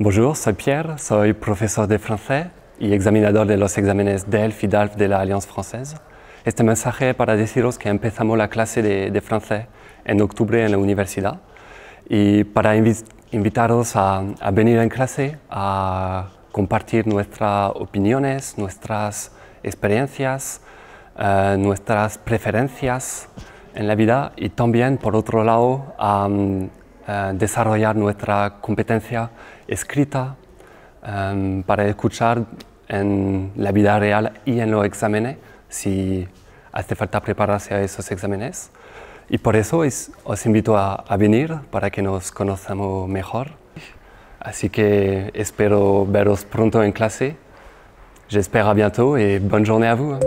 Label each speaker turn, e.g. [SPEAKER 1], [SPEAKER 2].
[SPEAKER 1] Bonjour, soy Pierre, soy profesor de francés y examinador de los exámenes DELF y DALF de la Alianza Francesa. Este mensaje es para deciros que empezamos la clase de, francés en octubre en la universidad y para invitaros a, venir en clase a compartir nuestras opiniones, nuestras experiencias, eh, nuestras preferencias en la vida y también, por otro lado, a... Eh, desarrollar nuestra competencia escrita em, para escuchar en la vida real y en los exámenes si hace falta prepararse a esos exámenes. Y por eso os invito a, venir para que nos conozcamos mejor. Así que espero veros pronto en clase. J'espère à bientôt et bonne journée à vous.